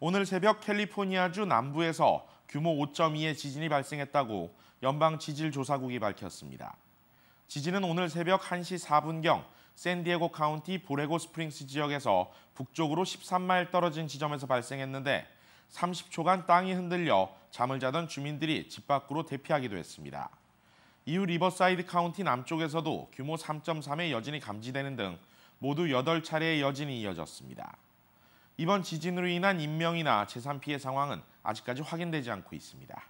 오늘 새벽 캘리포니아주 남부에서 규모 5.2의 지진이 발생했다고 연방 지질 조사국이 밝혔습니다. 지진은 오늘 새벽 1시 4분경 샌디에고 카운티 보레고 스프링스 지역에서 북쪽으로 13마일 떨어진 지점에서 발생했는데 30초간 땅이 흔들려 잠을 자던 주민들이 집 밖으로 대피하기도 했습니다. 이후 리버사이드 카운티 남쪽에서도 규모 3.3의 여진이 감지되는 등 모두 8차례의 여진이 이어졌습니다. 이번 지진으로 인한 인명이나 재산 피해 상황은 아직까지 확인되지 않고 있습니다.